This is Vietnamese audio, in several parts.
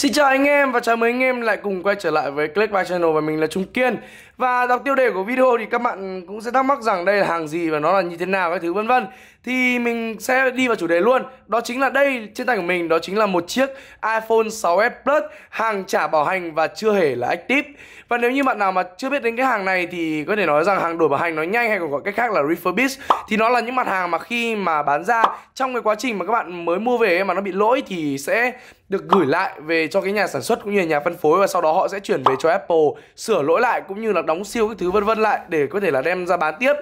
Xin chào anh em và chào mừng anh em lại cùng quay trở lại với Click by Channel và mình là Trung Kiên và đọc tiêu đề của video thì các bạn cũng sẽ thắc mắc rằng đây là hàng gì và nó là như thế nào các thứ vân vân Thì mình sẽ đi vào chủ đề luôn Đó chính là đây trên tay của mình đó chính là một chiếc iPhone 6s Plus Hàng trả bảo hành và chưa hề là active Và nếu như bạn nào mà chưa biết đến cái hàng này thì có thể nói rằng hàng đổi bảo hành nó nhanh hay còn gọi cách khác là refurbish Thì nó là những mặt hàng mà khi mà bán ra trong cái quá trình mà các bạn mới mua về mà nó bị lỗi thì sẽ được gửi lại về cho cái nhà sản xuất cũng như là nhà phân phối và sau đó họ sẽ chuyển về cho Apple sửa lỗi lại cũng như là đóng siêu cái thứ vân vân lại để có thể là đem ra bán tiếp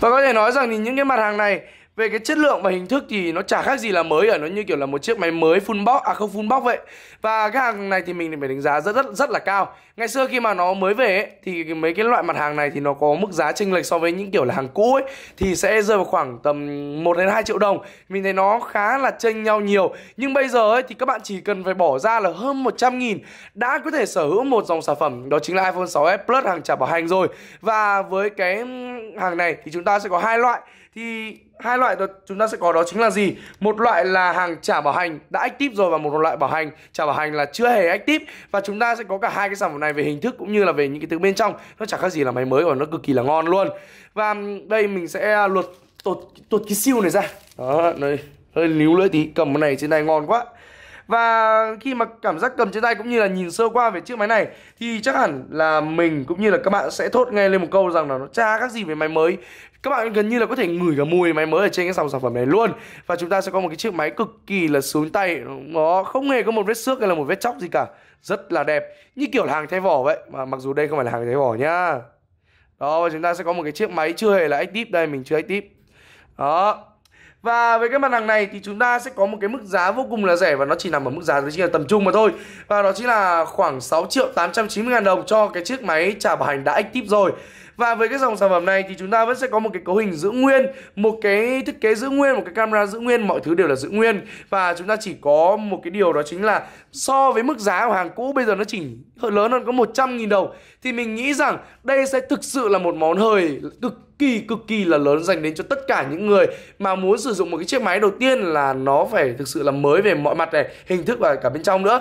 và có thể nói rằng thì những cái mặt hàng này về cái chất lượng và hình thức thì nó chả khác gì là mới ở nó như kiểu là một chiếc máy mới full box à không full box vậy và cái hàng này thì mình phải đánh giá rất rất rất là cao ngày xưa khi mà nó mới về ấy, thì mấy cái loại mặt hàng này thì nó có mức giá chênh lệch so với những kiểu là hàng cũ ấy thì sẽ rơi vào khoảng tầm 1 đến 2 triệu đồng mình thấy nó khá là chênh nhau nhiều nhưng bây giờ ấy thì các bạn chỉ cần phải bỏ ra là hơn 100 nghìn đã có thể sở hữu một dòng sản phẩm đó chính là iPhone 6s Plus hàng trả bảo hành rồi và với cái hàng này thì chúng ta sẽ có hai loại thì hai loại đó chúng ta sẽ có đó chính là gì một loại là hàng trả bảo hành đã active rồi và một loại bảo hành trả bảo hành là chưa hề active và chúng ta sẽ có cả hai cái sản phẩm này về hình thức cũng như là về những cái thứ bên trong nó chẳng khác gì là máy mới và nó cực kỳ là ngon luôn và đây mình sẽ à, luật tuột tuột cái siêu này ra đó đây hơi líu lưỡi tí cầm cái này trên này ngon quá và khi mà cảm giác cầm trên tay cũng như là nhìn sơ qua về chiếc máy này Thì chắc hẳn là mình cũng như là các bạn sẽ thốt ngay lên một câu rằng là nó tra các gì về máy mới các bạn gần như là có thể ngửi cả mùi máy mới ở trên cái dòng sản phẩm này luôn và chúng ta sẽ có một cái chiếc máy cực kỳ là xuống tay nó không hề có một vết xước hay là một vết chóc gì cả rất là đẹp như kiểu là hàng thay vỏ vậy mà mặc dù đây không phải là hàng thay vỏ nhá đó và chúng ta sẽ có một cái chiếc máy chưa hề là active đây mình chưa active đó và với cái mặt hàng này thì chúng ta sẽ có một cái mức giá vô cùng là rẻ và nó chỉ nằm ở mức giá chính là tầm trung mà thôi. Và đó chính là khoảng 6 triệu 890 ngàn đồng cho cái chiếc máy trả bảo hành đã active rồi và với cái dòng sản phẩm này thì chúng ta vẫn sẽ có một cái cấu hình giữ nguyên một cái thiết kế giữ nguyên một cái camera giữ nguyên mọi thứ đều là giữ nguyên và chúng ta chỉ có một cái điều đó chính là so với mức giá của hàng cũ bây giờ nó chỉnh lớn hơn có 100.000 đồng thì mình nghĩ rằng đây sẽ thực sự là một món hời cực kỳ cực kỳ là lớn dành đến cho tất cả những người mà muốn sử dụng một cái chiếc máy đầu tiên là nó phải thực sự là mới về mọi mặt này hình thức và cả bên trong nữa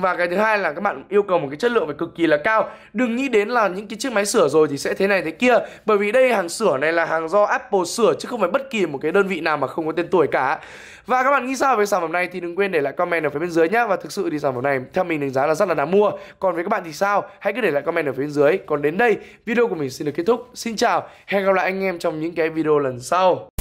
và cái thứ hai là các bạn yêu cầu một cái chất lượng phải cực kỳ là cao đừng nghĩ đến là những cái chiếc máy sửa rồi thì sẽ thế này thế kia bởi vì đây hàng sửa này là hàng do Apple sửa chứ không phải bất kỳ một cái đơn vị nào mà không có tên tuổi cả và các bạn nghĩ sao về sản phẩm này thì đừng quên để lại comment ở phía bên dưới nhé và thực sự thì sản phẩm này theo mình đánh giá là rất là đáng mua còn với các bạn thì sao hãy cứ để lại comment ở phía bên dưới còn đến đây video của mình xin được kết thúc xin chào hẹn gặp lại anh em trong những cái video lần sau